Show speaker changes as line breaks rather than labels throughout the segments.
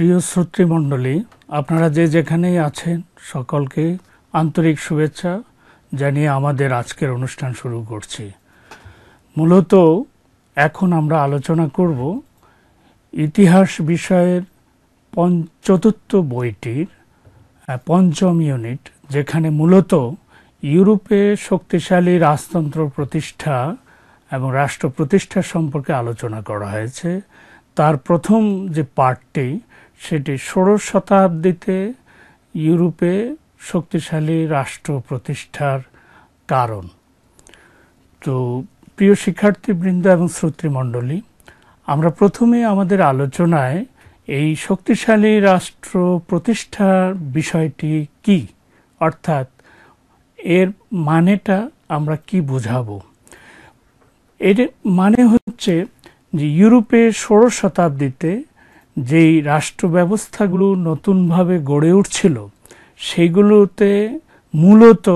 প্রিয় শ্রোতৃমণ্ডলী আপনারা যে যেখানেই আছেন সকলকে আন্তরিক শুভেচ্ছা জানিয়ে আমাদের আজকের অনুষ্ঠান শুরু করছি মূলত এখন আমরা আলোচনা করব ইতিহাস বিষয়ের চতুর্থ বইটির পঞ্চম ইউনিট যেখানে মূলত ইউরোপে শক্তিশালী রাজতন্ত্র প্রতিষ্ঠা এবং রাষ্ট্র প্রতিষ্ঠা সম্পর্কে আলোচনা করা হয়েছে তার প্রথম যে পার্টটি সেটি ষোড়শ শতাব্দীতে ইউরোপে শক্তিশালী রাষ্ট্র প্রতিষ্ঠার কারণ তো প্রিয় শিক্ষার্থীবৃন্দ এবং শ্রোতৃমণ্ডলী আমরা প্রথমে আমাদের আলোচনায় এই শক্তিশালী রাষ্ট্র প্রতিষ্ঠার বিষয়টি কি অর্থাৎ এর মানেটা আমরা কি বুঝাবো এর মানে হচ্ছে যে ইউরোপে ষোড়শ শতাব্দীতে যেই রাষ্ট্র ব্যবস্থাগুলো নতুনভাবে গড়ে উঠছিল সেগুলোতে মূলত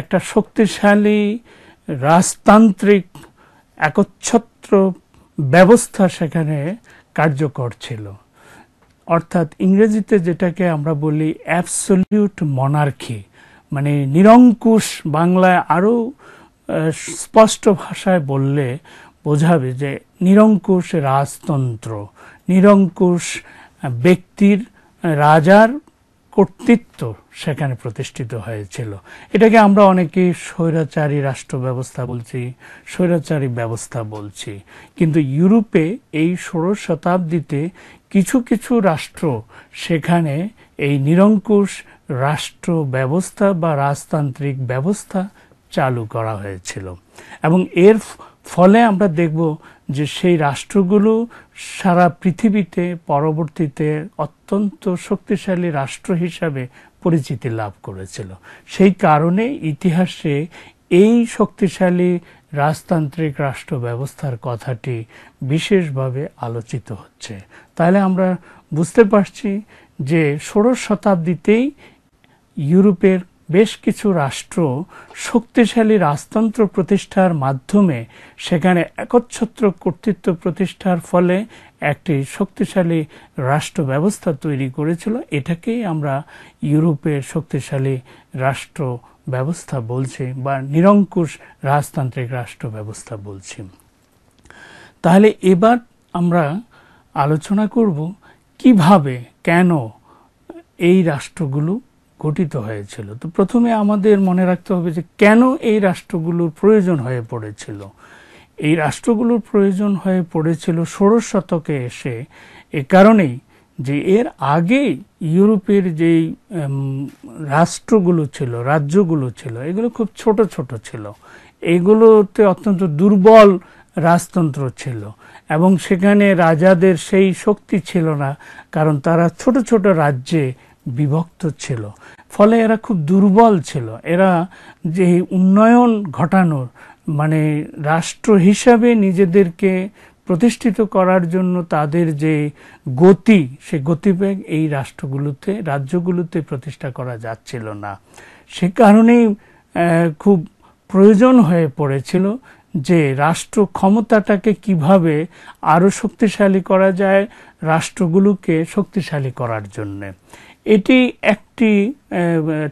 একটা শক্তিশালী রাজতান্ত্রিক একচ্ছত্র ব্যবস্থা সেখানে কার্যকর ছিল অর্থাৎ ইংরেজিতে যেটাকে আমরা বলি অ্যাবসলিউট মনার্কি মানে নিরঙ্কুশ বাংলায় আরও স্পষ্ট ভাষায় বললে বোঝাবে যে নিরঙ্কুশ রাজতন্ত্র নিরঙ্কুশ ব্যক্তির রাজার কর্তৃত্ব সেখানে প্রতিষ্ঠিত হয়েছিল এটাকে আমরা অনেকে স্বৈরাচারী রাষ্ট্র ব্যবস্থা বলছি স্বৈরাচারী ব্যবস্থা বলছি কিন্তু ইউরোপে এই ষোড়শ শতাব্দীতে কিছু কিছু রাষ্ট্র সেখানে এই নিরঙ্কুশ রাষ্ট্র ব্যবস্থা বা রাজতান্ত্রিক ব্যবস্থা চালু করা হয়েছিল এবং এর ফলে আমরা দেখব যে সেই রাষ্ট্রগুলো সারা পৃথিবীতে পরবর্তীতে অত্যন্ত শক্তিশালী রাষ্ট্র হিসাবে পরিচিতি লাভ করেছিল সেই কারণে ইতিহাসে এই শক্তিশালী রাজতান্ত্রিক রাষ্ট্র ব্যবস্থার কথাটি বিশেষভাবে আলোচিত হচ্ছে তাহলে আমরা বুঝতে পারছি যে ষোড়শ শতাব্দীতেই ইউরোপের বেশ কিছু রাষ্ট্র শক্তিশালী রাজতন্ত্র প্রতিষ্ঠার মাধ্যমে সেখানে একচ্ছত্র কর্তৃত্ব প্রতিষ্ঠার ফলে একটি শক্তিশালী রাষ্ট্র ব্যবস্থা তৈরি করেছিল এটাকেই আমরা ইউরোপের শক্তিশালী রাষ্ট্র ব্যবস্থা বলছি বা নিরঙ্কুশ রাজতান্ত্রিক রাষ্ট্র ব্যবস্থা বলছি তাহলে এবার আমরা আলোচনা করব কিভাবে কেন এই রাষ্ট্রগুলো গঠিত হয়েছিল তো প্রথমে আমাদের মনে রাখতে হবে যে কেন এই রাষ্ট্রগুলোর প্রয়োজন হয়ে পড়েছিল এই রাষ্ট্রগুলোর প্রয়োজন হয়ে পড়েছিল ষোড়শ শতকে এসে এ কারণেই যে এর আগে ইউরোপের যেই রাষ্ট্রগুলো ছিল রাজ্যগুলো ছিল এগুলো খুব ছোট ছোট ছিল এগুলোতে অত্যন্ত দুর্বল রাজতন্ত্র ছিল এবং সেখানে রাজাদের সেই শক্তি ছিল না কারণ তারা ছোট ছোট রাজ্যে বিভক্ত ছিল ফলে এরা খুব দুর্বল ছিল এরা যে উন্নয়ন ঘটানোর মানে রাষ্ট্র হিসাবে নিজেদেরকে প্রতিষ্ঠিত করার জন্য তাদের যে গতি সে গতিবেগ এই রাষ্ট্রগুলোতে রাজ্যগুলোতে প্রতিষ্ঠা করা যাচ্ছিল না সে কারণেই খুব প্রয়োজন হয়ে পড়েছিল যে রাষ্ট্র ক্ষমতাটাকে কিভাবে আরও শক্তিশালী করা যায় রাষ্ট্রগুলোকে শক্তিশালী করার জন্যে এটি একটি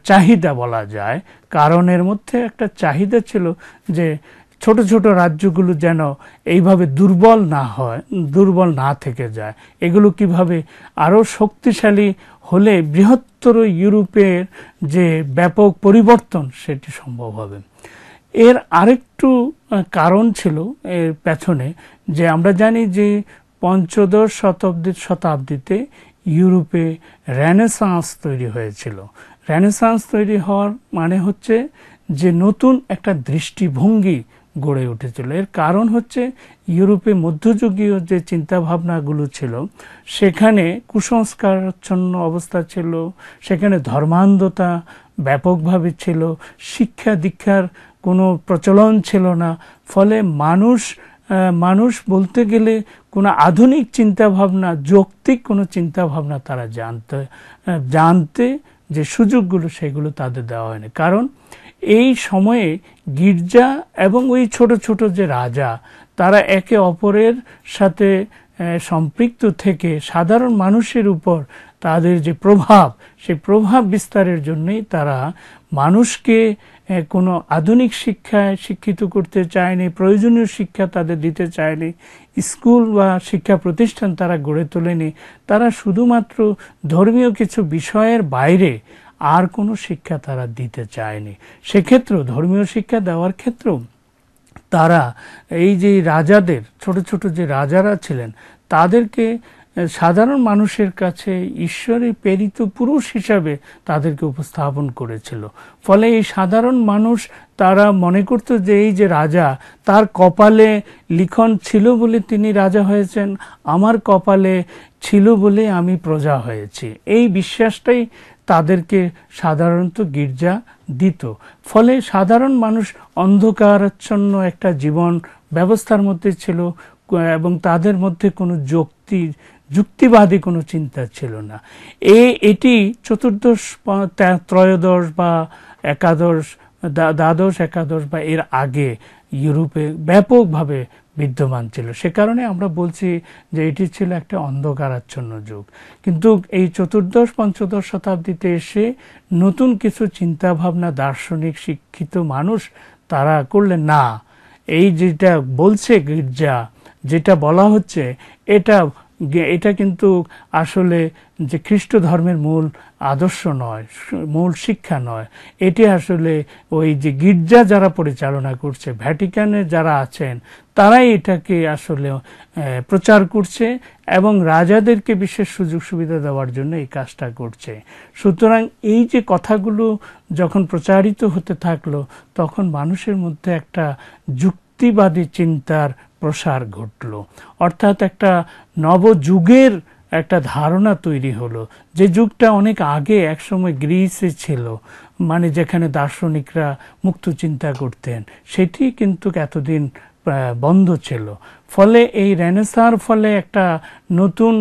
চাহিদা বলা যায় কারণের মধ্যে একটা চাহিদা ছিল যে ছোট ছোট রাজ্যগুলো যেন এইভাবে দুর্বল না হয় দুর্বল না থেকে যায় এগুলো কিভাবে আরও শক্তিশালী হলে বৃহত্তর ইউরোপের যে ব্যাপক পরিবর্তন সেটি সম্ভব হবে এর আরেকটু কারণ ছিল এর পেছনে যে আমরা জানি যে পঞ্চদশ শতাব্দীর শতাব্দীতে ইউরোপে র্যানেসাঁস তৈরি হয়েছিল র্যানেসাঁস তৈরি হওয়ার মানে হচ্ছে যে নতুন একটা দৃষ্টিভঙ্গি গড়ে উঠেছিল এর কারণ হচ্ছে ইউরোপে মধ্যযুগীয় যে চিন্তাভাবনাগুলো ছিল সেখানে কুসংস্কারচ্ছন্ন অবস্থা ছিল সেখানে ধর্মান্ধতা ব্যাপকভাবে ছিল শিক্ষা দীক্ষার কোনো প্রচলন ছিল না ফলে মানুষ মানুষ বলতে গেলে কোনো আধুনিক চিন্তাভাবনা যৌক্তিক কোনো চিন্তাভাবনা তারা জানতে জানতে যে সুযোগগুলো সেগুলো তাদের দেওয়া হয়নি কারণ এই সময়ে গির্জা এবং ওই ছোট ছোট যে রাজা তারা একে অপরের সাথে সম্পৃক্ত থেকে সাধারণ মানুষের উপর তাদের যে প্রভাব সেই প্রভাব বিস্তারের জন্যই তারা মানুষকে কোনো আধুনিক শিক্ষায় শিক্ষিত করতে চায়নি প্রয়োজনীয় শিক্ষা তাদের দিতে চায়নি স্কুল বা শিক্ষা প্রতিষ্ঠান তারা গড়ে তোলেনি তারা শুধুমাত্র ধর্মীয় কিছু বিষয়ের বাইরে আর কোনো শিক্ষা তারা দিতে চায়নি সেক্ষেত্রেও ধর্মীয় শিক্ষা দেওয়ার ক্ষেত্রেও তারা এই যে রাজাদের ছোট ছোট যে রাজারা ছিলেন তাদেরকে সাধারণ মানুষের কাছে ঈশ্বরে প্রেরিত পুরুষ হিসাবে তাদেরকে উপস্থাপন করেছিল ফলে এই সাধারণ মানুষ তারা মনে করত যে এই যে রাজা তার কপালে লিখন ছিল বলে তিনি রাজা হয়েছেন আমার কপালে ছিল বলে আমি প্রজা হয়েছি এই বিশ্বাসটাই তাদেরকে সাধারণত গির্জা দিত ফলে সাধারণ মানুষ অন্ধকারাচ্ছন্ন একটা জীবন ব্যবস্থার মধ্যে ছিল এবং তাদের মধ্যে কোনো যুক্তি যুক্তিবাদী কোনো চিন্তা ছিল না এ এটি চতুর্দশ ত্রয়োদশ বা একাদশ দ্বাদশ একাদশ বা এর আগে ইউরোপে ব্যাপকভাবে বিদ্যমান ছিল সে কারণে আমরা বলছি যে এটি ছিল একটা অন্ধকারাচ্ছন্ন যুগ কিন্তু এই চতুর্দশ পঞ্চদশ শতাব্দীতে এসে নতুন কিছু চিন্তাভাবনা দার্শনিক শিক্ষিত মানুষ তারা করলে না এই যেটা বলছে গির্জা যেটা বলা হচ্ছে এটা এটা কিন্তু আসলে যে খ্রিস্ট ধর্মের মূল আদর্শ নয় মূল শিক্ষা নয় এটি আসলে ওই যে গির্জা যারা পরিচালনা করছে ভ্যাটিকানে যারা আছেন তারাই এটাকে আসলে প্রচার করছে এবং রাজাদেরকে বিশেষ সুযোগ সুবিধা দেওয়ার জন্য এই কাজটা করছে সুতরাং এই যে কথাগুলো যখন প্রচারিত হতে থাকলো তখন মানুষের মধ্যে একটা যুক্তিবাদী চিন্তার প্রসার ঘটল অর্থাৎ একটা নবযুগের একটা ধারণা তৈরি হলো যে যুগটা অনেক আগে একসময় গ্রিসে ছিল মানে যেখানে দার্শনিকরা মুক্ত চিন্তা করতেন সেটি কিন্তু এতদিন বন্ধ ছিল ফলে এই রেনেসার ফলে একটা নতুন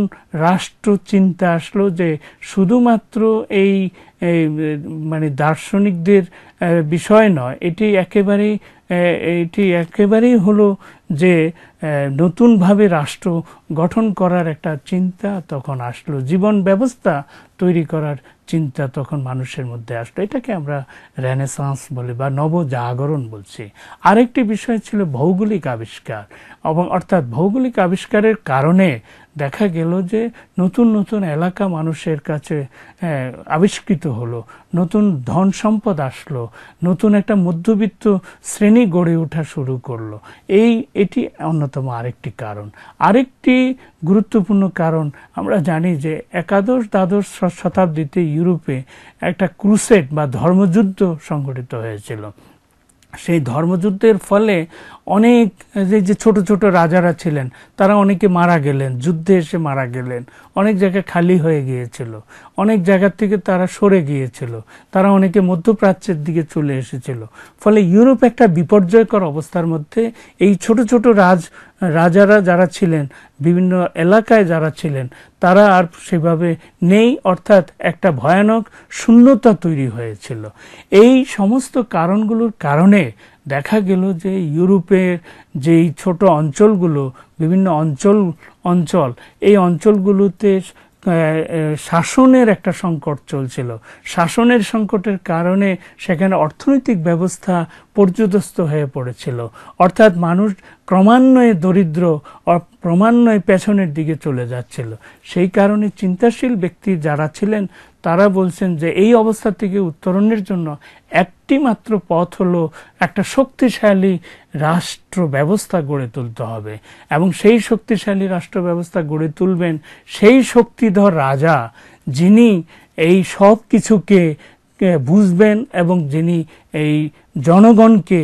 রাষ্ট্র চিন্তা আসলো যে শুধুমাত্র এই মানে দার্শনিকদের বিষয় নয় এটি একেবারেই এটি একেবারেই হলো যে নতুনভাবে রাষ্ট্র গঠন করার একটা চিন্তা তখন আসলো জীবন ব্যবস্থা তৈরি করার চিন্তা তখন মানুষের মধ্যে আসলো এটাকে আমরা রেনেসাঁস বলি বা নবজাগরণ বলছি আরেকটি বিষয় ছিল ভৌগোলিক আবিষ্কার এবং অর্থাৎ ভৌগোলিক আবিষ্কারের কারণে দেখা গেল যে নতুন নতুন এলাকা মানুষের কাছে আবিষ্কৃত হলো নতুন ধন সম্পদ আসলো নতুন একটা মধ্যবিত্ত শ্রেণী গড়ে ওঠা শুরু করলো এই এটি অন্যতম আরেকটি কারণ আরেকটি গুরুত্বপূর্ণ কারণ আমরা জানি যে একাদশ দ্বাদশ শতাব্দীতে ইউরোপে একটা ক্রুসেট বা ধর্মযুদ্ধ সংঘটিত হয়েছিল সেই ধর্মযুদ্ধের ফলে অনেক যে ছোট ছোট রাজারা ছিলেন তারা অনেকে মারা গেলেন যুদ্ধে এসে মারা গেলেন অনেক জায়গা খালি হয়ে গিয়েছিল অনেক জায়গার থেকে তারা সরে গিয়েছিল তারা অনেকে মধ্যপ্রাচ্যের দিকে চলে এসেছিল ফলে ইউরোপ একটা বিপর্যয়কর অবস্থার মধ্যে এই ছোট ছোট রাজ রাজারা যারা ছিলেন বিভিন্ন এলাকায় যারা ছিলেন তারা আর সেভাবে নেই অর্থাৎ একটা ভয়ানক শূন্যতা তৈরি হয়েছিল এই সমস্ত কারণগুলোর কারণে দেখা গেল যে ইউরোপের যেই ছোট অঞ্চলগুলো বিভিন্ন অঞ্চল অঞ্চল এই অঞ্চলগুলোতে শাসনের একটা সংকট চলছিল শাসনের সংকটের কারণে সেখানে অর্থনৈতিক ব্যবস্থা পর্যদস্ত হয়ে পড়েছিল অর্থাৎ মানুষ ক্রমান্বয়ে দরিদ্র ক্রমান্বয়ে পেছনের দিকে চলে যাচ্ছিল সেই কারণে চিন্তাশীল ব্যক্তি যারা ছিলেন তারা বলছেন যে এই অবস্থা থেকে উত্তরণের জন্য একটি মাত্র পথ হলো একটা শক্তিশালী রাষ্ট্র ব্যবস্থা গড়ে তুলতে হবে এবং সেই শক্তিশালী রাষ্ট্র ব্যবস্থা গড়ে তুলবেন সেই শক্তিধর রাজা যিনি এই সব কিছুকে বুঝবেন এবং যিনি এই জনগণকে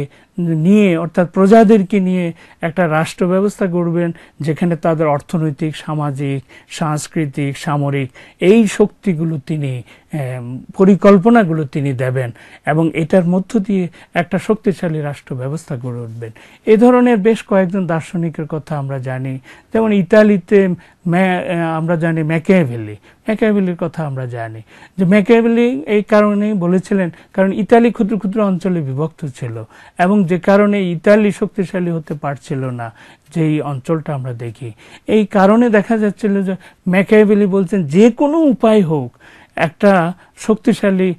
নিয়ে অর্থাৎ প্রজাদেরকে নিয়ে একটা রাষ্ট্র ব্যবস্থা গড়বেন যেখানে তাদের অর্থনৈতিক সামাজিক সাংস্কৃতিক সামরিক এই শক্তিগুলো তিনি পরিকল্পনাগুলো তিনি দেবেন এবং এটার মধ্য দিয়ে একটা শক্তিশালী রাষ্ট্র ব্যবস্থা গড়ে উঠবেন এ ধরনের বেশ কয়েকজন দার্শনিকের কথা আমরা জানি যেমন ইতালিতে আমরা জানি ম্যাকেভেলি ম্যাকেভেলির কথা আমরা জানি যে ম্যাকেভেলি এই কারণেই বলেছিলেন কারণ ইতালি ক্ষুদ্র ক্ষুদ্র অঞ্চলে বিভক্ত ছিল এবং যে কারণে ইতালি শক্তিশালী হতে পারছিল না যেই অঞ্চলটা আমরা দেখি এই কারণে দেখা যাচ্ছিল যে ম্যাকেভেলি বলছেন যে কোনো উপায় হোক একটা শক্তিশালী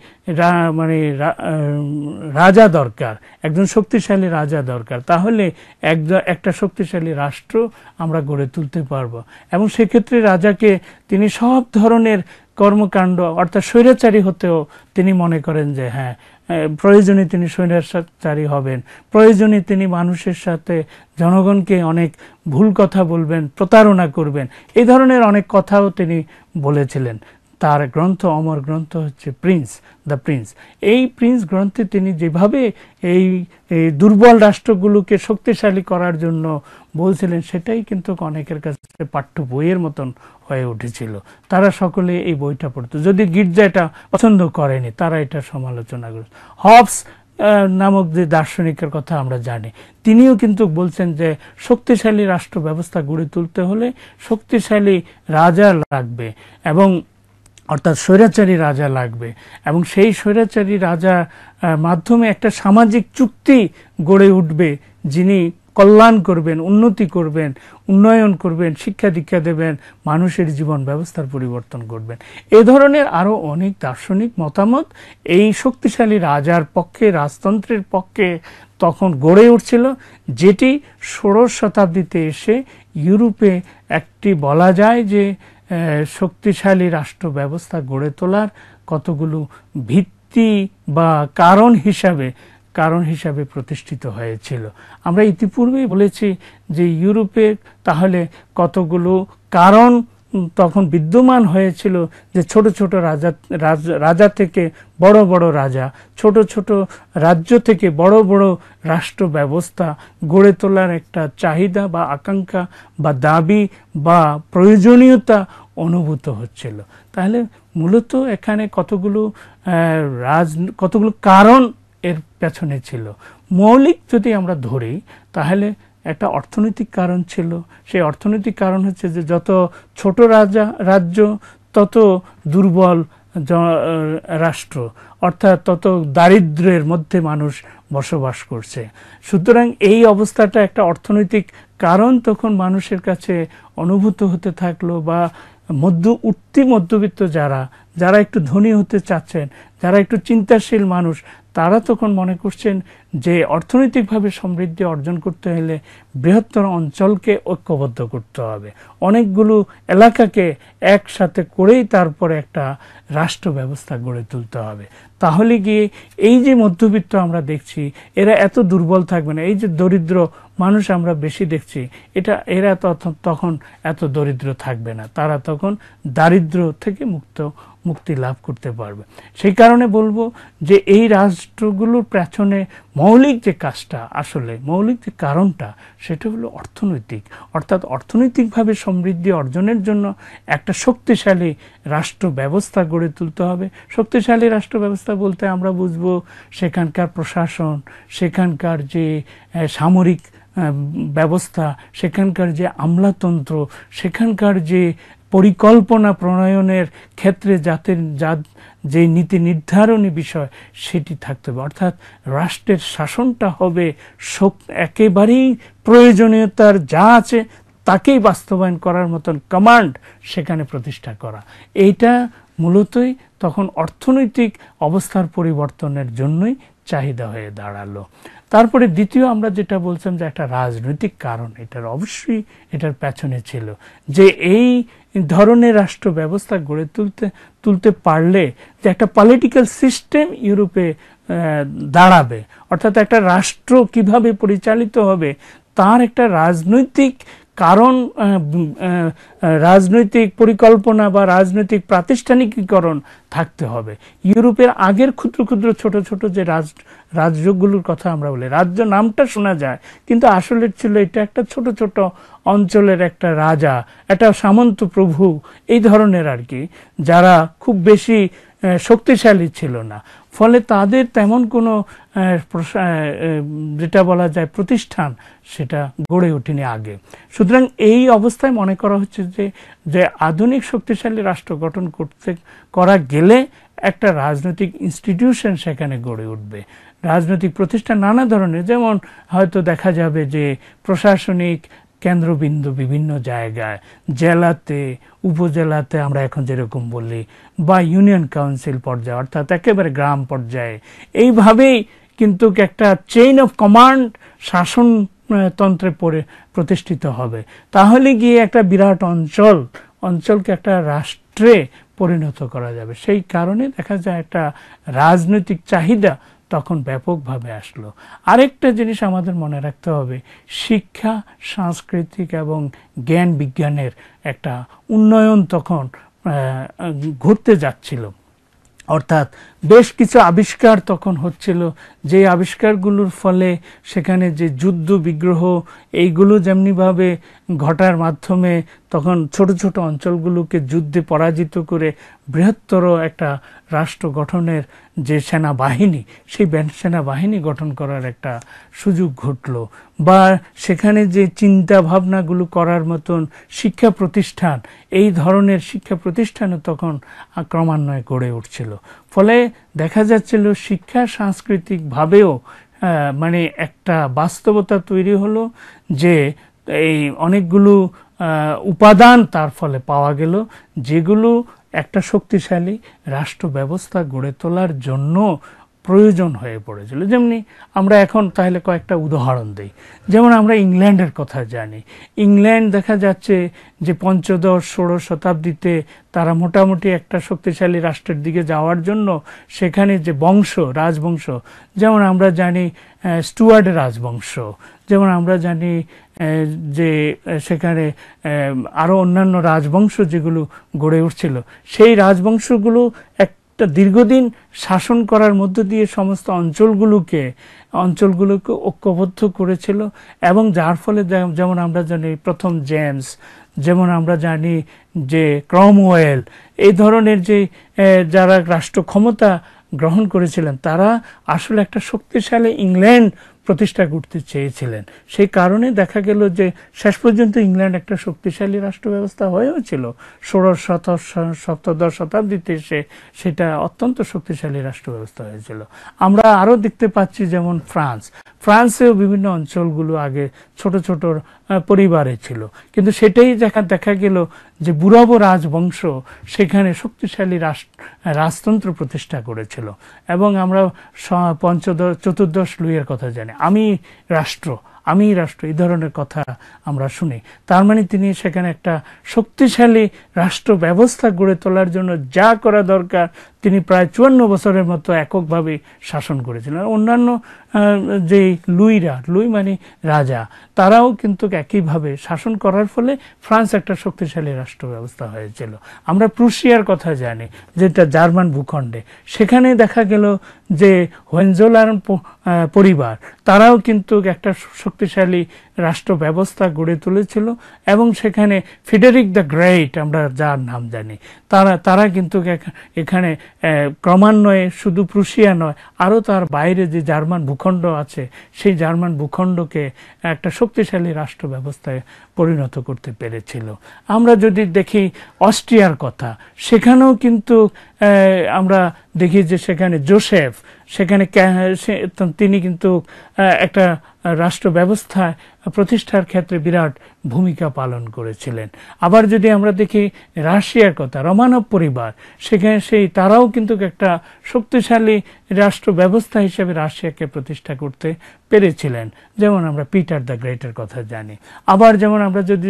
মানে রাজা দরকার একজন শক্তিশালী রাজা দরকার তাহলে একটা শক্তিশালী রাষ্ট্র আমরা গড়ে তুলতে পারবো এবং সেক্ষেত্রে রাজাকে তিনি সব ধরনের কর্মকাণ্ড অর্থাৎ স্বৈরাচারী হতেও তিনি মনে করেন যে হ্যাঁ প্রয়োজনে তিনি স্বৈরাচারী হবেন প্রয়োজনে তিনি মানুষের সাথে জনগণকে অনেক ভুল কথা বলবেন প্রতারণা করবেন এই ধরনের অনেক কথাও তিনি বলেছিলেন তার গ্রন্থ অমর গ্রন্থ হচ্ছে প্রিন্স দ্য প্রিন্স এই প্রিন্স গ্রন্থে তিনি যেভাবে এই দুর্বল রাষ্ট্রগুলোকে শক্তিশালী করার জন্য বলছিলেন সেটাই কিন্তু অনেকের কাছে পাঠ্য বইয়ের মতন হয়ে উঠেছিল তারা সকলে এই বইটা পড়তো যদি গির্জা এটা পছন্দ করেনি তারা এটা সমালোচনা করে হবস নামক যে দার্শনিকের কথা আমরা জানি তিনিও কিন্তু বলছেন যে শক্তিশালী রাষ্ট্র ব্যবস্থা গড়ে তুলতে হলে শক্তিশালী রাজা লাগবে এবং অর্থাৎ স্বৈরাচারী রাজা লাগবে এবং সেই স্বৈরাচারী রাজা মাধ্যমে একটা সামাজিক চুক্তি গড়ে উঠবে যিনি কল্যাণ করবেন উন্নতি করবেন উন্নয়ন করবেন শিক্ষা দীক্ষা দেবেন মানুষের জীবন ব্যবস্থার পরিবর্তন করবেন এ ধরনের আরও অনেক দার্শনিক মতামত এই শক্তিশালী রাজার পক্ষে রাজতন্ত্রের পক্ষে তখন গড়ে উঠছিল যেটি ষোড়শ শতাব্দীতে এসে ইউরোপে একটি বলা যায় যে শক্তিশালী রাষ্ট্র ব্যবস্থা গড়ে তোলার কতগুলো ভিত্তি বা কারণ হিসাবে কারণ হিসাবে প্রতিষ্ঠিত হয়েছিল আমরা ইতিপূর্বেই বলেছি যে ইউরোপের তাহলে কতগুলো কারণ তখন বিদ্যমান হয়েছিল যে ছোট ছোট রাজা রাজা থেকে বড় বড় রাজা ছোট ছোট রাজ্য থেকে বড় বড় রাষ্ট্র ব্যবস্থা গড়ে তোলার একটা চাহিদা বা আকাঙ্ক্ষা বা দাবি বা প্রয়োজনীয়তা অনুভূত হচ্ছিল তাহলে মূলত এখানে কতগুলো রাজ কতগুলো কারণ এর পেছনে ছিল মৌলিক যদি আমরা ধরি তাহলে একটা অর্থনৈতিক কারণ ছিল সেই অর্থনৈতিক কারণ হচ্ছে যে যত ছোট রাজা রাজ্য তত দুর্বল রাষ্ট্র অর্থাৎ তত দারিদ্রের মধ্যে মানুষ বসবাস করছে সুতরাং এই অবস্থাটা একটা অর্থনৈতিক কারণ তখন মানুষের কাছে অনুভূত হতে থাকলো বা মধ্য উঠতি মধ্যবিত্ত যারা যারা একটু ধনী হতে চাচ্ছেন যারা একটু চিন্তাশীল মানুষ তারা তখন মনে করছেন যে অর্থনৈতিকভাবে সমৃদ্ধি অর্জন করতে হলে বৃহত্তর অঞ্চলকে ঐক্যবদ্ধ করতে হবে অনেকগুলো এলাকাকে একসাথে করেই তারপরে একটা রাষ্ট্র ব্যবস্থা গড়ে তুলতে হবে তাহলে গিয়ে এই যে মধ্যবিত্ত আমরা দেখছি এরা এত দুর্বল থাকবে না এই যে দরিদ্র মানুষ আমরা বেশি দেখছি এটা এরা তখন এত দরিদ্র থাকবে না তারা তখন দারিদ্র থেকে মুক্ত মুক্তি লাভ করতে পারবে সেই কারণে বলবো যে এই রাষ্ট্রগুলোর পেছনে মৌলিক যে কাজটা আসলে মৌলিক যে কারণটা সেটা হলো অর্থনৈতিক অর্থাৎ অর্থনৈতিকভাবে সমৃদ্ধি অর্জনের জন্য একটা শক্তিশালী রাষ্ট্র ব্যবস্থা গড়ে তুলতে হবে শক্তিশালী রাষ্ট্র ব্যবস্থা বলতে আমরা বুঝব সেখানকার প্রশাসন সেখানকার যে সামরিক ব্যবস্থা সেখানকার যে আমলাতন্ত্র সেখানকার যে পরিকল্পনা প্রণয়নের ক্ষেত্রে যাতে যা যে নীতি নির্ধারণী বিষয় সেটি থাকতে হবে অর্থাৎ রাষ্ট্রের শাসনটা হবে একেবারেই প্রয়োজনীয়তার যা আছে তাকেই বাস্তবায়ন করার মতন কমান্ড সেখানে প্রতিষ্ঠা করা এইটা মূলতই তখন অর্থনৈতিক অবস্থার পরিবর্তনের জন্যই চাহিদা হয়ে দাঁড়ালো তারপরে দ্বিতীয় আমরা যেটা বলছিলাম যে একটা রাজনৈতিক কারণ এটার অবশ্যই এটার পেছনে ছিল যে এই ধরনের রাষ্ট্র ব্যবস্থা গড়ে তুলতে তুলতে পারলে যে একটা পলিটিক্যাল সিস্টেম ইউরোপে দাঁড়াবে অর্থাৎ একটা রাষ্ট্র কিভাবে পরিচালিত হবে তার একটা রাজনৈতিক কারণ রাজনৈতিক পরিকল্পনা বা রাজনৈতিক প্রাতিষ্ঠানিকীকরণ থাকতে হবে ইউরোপের আগের ক্ষুদ্র ক্ষুদ্র ছোট ছোট যে রাজ রাজ্যগুলোর কথা আমরা বলি রাজ্য নামটা শোনা যায় কিন্তু আসলে ছিল এটা একটা ছোট ছোট অঞ্চলের একটা রাজা একটা সামন্ত প্রভু এই ধরনের আর কি যারা খুব বেশি শক্তিশালী ছিল না ফলে তাদের তেমন কোনো যেটা বলা যায় প্রতিষ্ঠান সেটা গড়ে ওঠেনি আগে সুতরাং এই অবস্থায় মনে করা হচ্ছে যে যে আধুনিক শক্তিশালী রাষ্ট্র গঠন করতে করা গেলে একটা রাজনৈতিক ইনস্টিটিউশন সেখানে গড়ে উঠবে রাজনৈতিক প্রতিষ্ঠান নানা ধরনের যেমন হয়তো দেখা যাবে যে প্রশাসনিক কেন্দ্রবিন্দু বিভিন্ন জায়গায় জেলাতে উপজেলাতে আমরা এখন যেরকম বলি বা ইউনিয়ন কাউন্সিল পর্যায়ে অর্থাৎ একেবারে গ্রাম পর্যায়ে এইভাবেই কিন্তু একটা চেইন অফ কমান্ড শাসন তন্ত্রে পরে প্রতিষ্ঠিত হবে তাহলে গিয়ে একটা বিরাট অঞ্চল অঞ্চলকে একটা রাষ্ট্রে পরিণত করা যাবে সেই কারণে দেখা যায় একটা রাজনৈতিক চাহিদা তখন ব্যাপকভাবে আসলো আরেকটা জিনিস আমাদের মনে রাখতে হবে শিক্ষা সাংস্কৃতিক এবং জ্ঞান বিজ্ঞানের একটা উন্নয়ন তখন ঘুরতে যাচ্ছিল অর্থাৎ বেশ কিছু আবিষ্কার তখন হচ্ছিল যে আবিষ্কারগুলোর ফলে সেখানে যে যুদ্ধ বিগ্রহ এইগুলো যেমনিভাবে ঘটার মাধ্যমে তখন ছোট ছোট অঞ্চলগুলোকে যুদ্ধে পরাজিত করে বৃহত্তর একটা রাষ্ট্র গঠনের যে সেনাবাহিনী সেই সেনাবাহিনী গঠন করার একটা সুযোগ ঘটল বা সেখানে যে চিন্তা ভাবনাগুলো করার মতন শিক্ষা প্রতিষ্ঠান এই ধরনের শিক্ষা প্রতিষ্ঠানও তখন ক্রমান্বয়ে গড়ে উঠছিল ফলে দেখা যাচ্ছিল শিক্ষা সাংস্কৃতিকভাবেও মানে একটা বাস্তবতা তৈরি হলো যে এই অনেকগুলো উপাদান তার ফলে পাওয়া গেল যেগুলো একটা শক্তিশালী রাষ্ট্র ব্যবস্থা গড়ে তোলার জন্য প্রয়োজন হয়ে পড়েছিল যেমনি আমরা এখন তাহলে কয়েকটা উদাহরণ দিই যেমন আমরা ইংল্যান্ডের কথা জানি ইংল্যান্ড দেখা যাচ্ছে যে পঞ্চদশ ষোড়শ শতাব্দীতে তারা মোটামুটি একটা শক্তিশালী রাষ্ট্রের দিকে যাওয়ার জন্য সেখানে যে বংশ রাজবংশ যেমন আমরা জানি স্টুয়ার্ড রাজবংশ যেমন আমরা জানি যে সেখানে আরও অন্যান্য রাজবংশ যেগুলো গড়ে উঠছিল সেই রাজবংশগুলো এক তা দীর্ঘদিন শাসন করার মধ্য দিয়ে সমস্ত অঞ্চলগুলোকে অঞ্চলগুলোকে ঐক্যবদ্ধ করেছিল এবং যার ফলে যেমন আমরা জানি প্রথম জেমস যেমন আমরা জানি যে ক্রমওয়েল এই ধরনের যে যারা রাষ্ট্র ক্ষমতা গ্রহণ করেছিলেন তারা আসলে একটা শক্তিশালী ইংল্যান্ড প্রতিষ্ঠা করতে চেয়েছিলেন সেই কারণে দেখা গেল যে শেষ পর্যন্ত ইংল্যান্ড একটা শক্তিশালী রাষ্ট্র ব্যবস্থা হয়েও ছিল ষোড়শ শত সপ্তদশ শতাব্দীতে সে সেটা অত্যন্ত শক্তিশালী রাষ্ট্র ব্যবস্থা হয়েছিল আমরা আরও দেখতে পাচ্ছি যেমন ফ্রান্স ফ্রান্সেও বিভিন্ন অঞ্চলগুলো আগে ছোট ছোট পরিবারে ছিল কিন্তু সেটাই দেখা দেখা গেল যে বুড়াব রাজবংশ সেখানে শক্তিশালী রাজতন্ত্র প্রতিষ্ঠা করেছিল এবং আমরা পঞ্চদশ চতুর্দশ লুইয়ের কথা জানি আমি রাষ্ট্র আমি রাষ্ট্র এই ধরনের কথা আমরা শুনি তার মানে তিনি সেখানে একটা শক্তিশালী রাষ্ট্র ব্যবস্থা গড়ে তোলার জন্য যা করা দরকার তিনি প্রায় চুয়ান্ন বছরের মতো এককভাবে শাসন করেছিলেন অন্যান্য যে লুইরা লুই মানে রাজা তারাও কিন্তু একইভাবে শাসন করার ফলে ফ্রান্স একটা শক্তিশালী রাষ্ট্র ব্যবস্থা হয়েছিল আমরা প্রুশিয়ার কথা জানি যেটা জার্মান ভূখণ্ডে সেখানে দেখা গেল যে হোয়েনজোলার পরিবার তারাও কিন্তু একটা শক্তিশালী রাষ্ট্র ব্যবস্থা গড়ে তুলেছিল এবং সেখানে ফিডেরিক দ্য গ্রেট আমরা যার নাম জানি তারা তারা কিন্তু এখানে ক্রমান্বয়ে শুধু প্রুশিয়া নয় আরও তার বাইরে যে জার্মান ভূখণ্ড আছে সেই জার্মান ভূখণ্ডকে একটা শক্তিশালী রাষ্ট্র ব্যবস্থায় পরিণত করতে পেরেছিল আমরা যদি দেখি অস্ট্রিয়ার কথা সেখানেও কিন্তু আমরা দেখি যে সেখানে জোসেফ সেখানে তিনি কিন্তু একটা রাষ্ট্র ব্যবস্থা প্রতিষ্ঠার ক্ষেত্রে বিরাট ভূমিকা পালন করেছিলেন আবার যদি আমরা দেখি রাশিয়ার কথা রমানব পরিবার সেখানে সেই তারাও কিন্তু একটা শক্তিশালী রাষ্ট্র ব্যবস্থা হিসেবে রাশিয়াকে প্রতিষ্ঠা করতে পেরেছিলেন যেমন আমরা পিটার দ্য গ্রেটের কথা জানি আবার যেমন আমরা যদি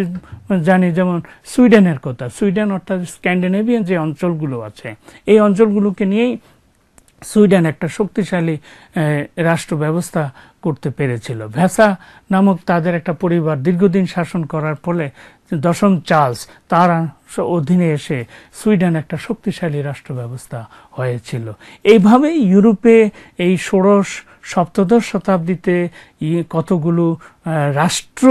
জানি যেমন সুইডেনের কথা সুইডেন অর্থাৎ স্ক্যান্ডিনেভিয়ান যে অঞ্চলগুলো আছে এই অঞ্চলগুলোকে নিয়েই সুইডেন একটা শক্তিশালী রাষ্ট্র ব্যবস্থা করতে পেরেছিল ভ্যাসা নামক তাদের একটা পরিবার দীর্ঘদিন শাসন করার ফলে দশম চার্লস তার অধীনে এসে সুইডেন একটা শক্তিশালী রাষ্ট্র ব্যবস্থা হয়েছিল এইভাবে ইউরোপে এই ষোড়শ সপ্তদশ শতাব্দীতে কতগুলো রাষ্ট্র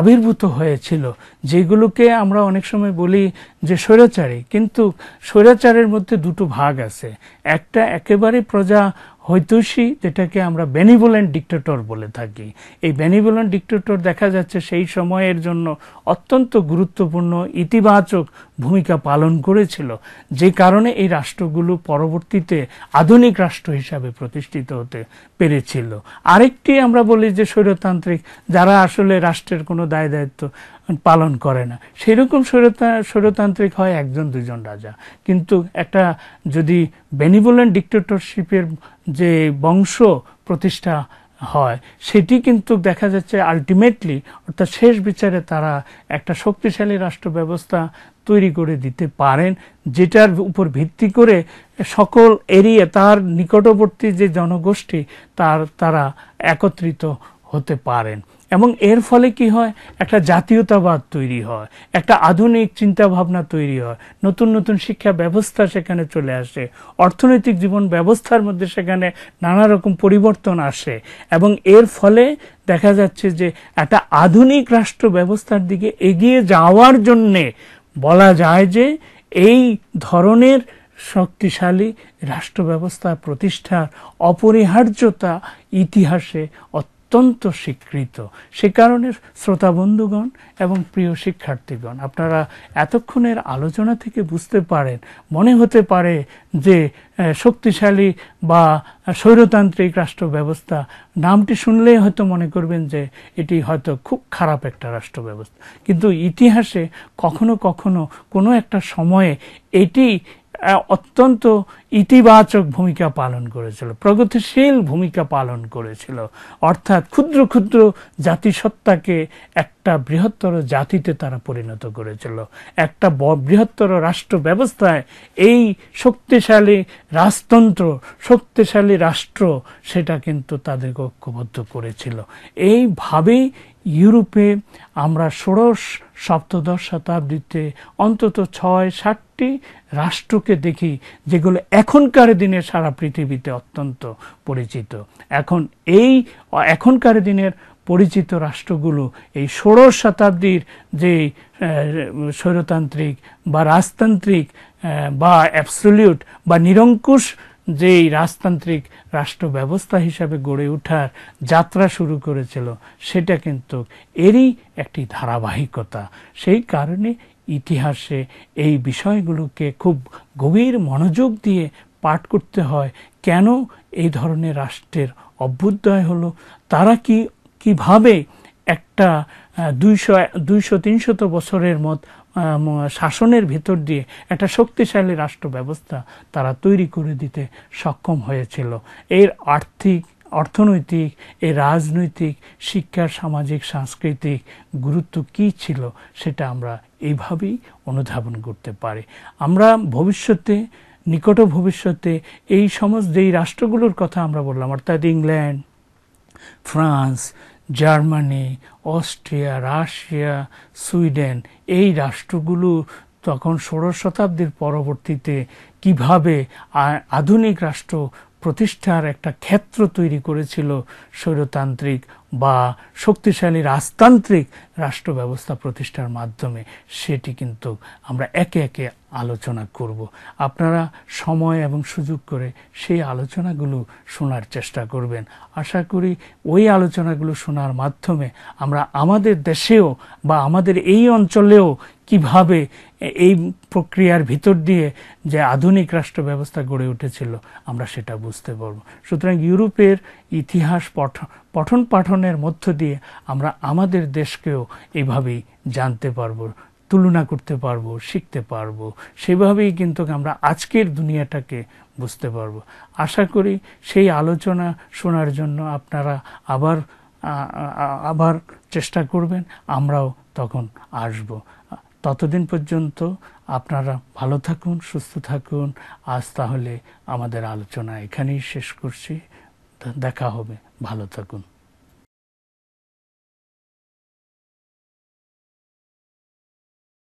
আবির্ভূত হয়েছিল যেগুলোকে আমরা অনেক সময় বলি যে স্বৈরাচারী কিন্তু স্বৈরাচারের মধ্যে দুটো ভাগ আছে একটা একেবারে প্রজা হয়তোষী যেটাকে আমরা বেনিভোলেন্ট ডিক্টেটর বলে থাকি এই বেনিভোলেন্ট ডিক্টেটর দেখা যাচ্ছে সেই সময়ের জন্য অত্যন্ত গুরুত্বপূর্ণ ইতিবাচক ভূমিকা পালন করেছিল যে কারণে এই রাষ্ট্রগুলো পরবর্তীতে আধুনিক রাষ্ট্র হিসাবে প্রতিষ্ঠিত হতে পেরেছিল আরেকটি আমরা বলি যে স্বৈরতান্ত্রিক যারা আসলে রাষ্ট্রের কোনো দায় দায়িত্ব পালন করে না সেরকম স্বৈরতান্ত্রিক হয় একজন দুজন রাজা কিন্তু একটা যদি বেনিভোলেন্ট ডিক্টেটরশিপের যে বংশ প্রতিষ্ঠা হয় সেটি কিন্তু দেখা যাচ্ছে আলটিমেটলি অর্থাৎ শেষ বিচারে তারা একটা শক্তিশালী রাষ্ট্র ব্যবস্থা তৈরি করে দিতে পারেন যেটার উপর ভিত্তি করে সকল এরিয়া তার নিকটবর্তী যে জনগোষ্ঠী তার তারা একত্রিত হতে পারেন এবং এর ফলে কি হয় একটা জাতীয়তাবাদ তৈরি হয় একটা আধুনিক চিন্তাভাবনা তৈরি হয় নতুন নতুন শিক্ষা ব্যবস্থা সেখানে চলে আসে অর্থনৈতিক জীবন ব্যবস্থার মধ্যে সেখানে নানা রকম পরিবর্তন আসে এবং এর ফলে দেখা যাচ্ছে যে একটা আধুনিক রাষ্ট্র ব্যবস্থার দিকে এগিয়ে যাওয়ার জন্যে বলা যায় যে এই ধরনের শক্তিশালী রাষ্ট্র ব্যবস্থা প্রতিষ্ঠার অপরিহার্যতা ইতিহাসে অত্যন্ত স্বীকৃত সে কারণে শ্রোতা বন্ধুগণ এবং প্রিয় শিক্ষার্থীগণ আপনারা এতক্ষণের আলোচনা থেকে বুঝতে পারেন মনে হতে পারে যে শক্তিশালী বা স্বৈরতান্ত্রিক রাষ্ট্র ব্যবস্থা নামটি শুনলেই হয়তো মনে করবেন যে এটি হয়তো খুব খারাপ একটা রাষ্ট্র ব্যবস্থা কিন্তু ইতিহাসে কখনো কখনো কোনো একটা সময়ে এটি অত্যন্ত ইতিবাচক ভূমিকা পালন করেছিল প্রগতিশীল ভূমিকা পালন করেছিল অর্থাৎ ক্ষুদ্র ক্ষুদ্র জাতিসত্তাকে একটা বৃহত্তর জাতিতে তারা পরিণত করেছিল একটা বৃহত্তর রাষ্ট্র ব্যবস্থায় এই শক্তিশালী রাজতন্ত্র শক্তিশালী রাষ্ট্র সেটা কিন্তু তাদেরকে ঐক্যবদ্ধ করেছিল এইভাবেই ইউরোপে আমরা ষোড়শ সপ্তদশ শতাব্দীতে অন্তত ছয় ষাটটি রাষ্ট্রকে দেখি যেগুলো এখনকার দিনে সারা পৃথিবীতে অত্যন্ত পরিচিত এখন এই এখনকার দিনের পরিচিত রাষ্ট্রগুলো এই ষোড়শ শতাব্দীর যে স্বৈরতান্ত্রিক বা রাজতান্ত্রিক বা অ্যাবসলিউট বা নিরঙ্কুশ যেই রাজতান্ত্রিক রাষ্ট্র ব্যবস্থা হিসাবে গড়ে ওঠার যাত্রা শুরু করেছিল সেটা কিন্তু এরই একটি ধারাবাহিকতা সেই কারণে ইতিহাসে এই বিষয়গুলোকে খুব গভীর মনোযোগ দিয়ে পাঠ করতে হয় কেন এই ধরনের রাষ্ট্রের অভ্যুদয় হলো তারা কি কিভাবে একটা দুইশো দুইশো তিনশত বছরের মত শাসনের ভেতর দিয়ে একটা শক্তিশালী রাষ্ট্র ব্যবস্থা তারা তৈরি করে দিতে সক্ষম হয়েছিল এর আর্থিক অর্থনৈতিক এ রাজনৈতিক শিক্ষা সামাজিক সাংস্কৃতিক গুরুত্ব কি ছিল সেটা আমরা এইভাবেই অনুধাবন করতে পারি আমরা ভবিষ্যতে নিকট ভবিষ্যতে এই সমস্ত এই রাষ্ট্রগুলোর কথা আমরা বললাম অর্থাৎ England France Germany Austria Russia Sweden এই রাষ্ট্রগুলো তখন ষোড়শ শতাব্দীর পরবর্তীতে কিভাবে আধুনিক রাষ্ট্র প্রতিষ্ঠার একটা ক্ষেত্র তৈরি করেছিল স্বৈরতান্ত্রিক বা শক্তিশালী রাজতান্ত্রিক রাষ্ট্র ব্যবস্থা প্রতিষ্ঠার মাধ্যমে সেটি কিন্তু আমরা একে একে আলোচনা করব আপনারা সময় এবং সুযোগ করে সেই আলোচনাগুলো শোনার চেষ্টা করবেন আশা করি ওই আলোচনাগুলো শোনার মাধ্যমে আমরা আমাদের দেশেও বা আমাদের এই অঞ্চলেও কিভাবে এই প্রক্রিয়ার ভিতর দিয়ে যে আধুনিক রাষ্ট্র ব্যবস্থা গড়ে উঠেছিল আমরা সেটা বুঝতে পারব সুতরাং ইউরোপের ইতিহাস পঠন পাঠনের মধ্য দিয়ে আমরা আমাদের দেশকেও এইভাবেই জানতে পারবো তুলনা করতে পারবো শিখতে পারবো সেভাবেই কিন্তু আমরা আজকের দুনিয়াটাকে বুঝতে পারবো আশা করি সেই আলোচনা শোনার জন্য আপনারা আবার আবার চেষ্টা করবেন আমরাও তখন আসবো ততদিন পর্যন্ত আপনারা ভালো থাকুন সুস্থ থাকুন আজ তাহলে আমাদের আলোচনা এখানেই শেষ করছি দেখা হবে ভালো থাকুন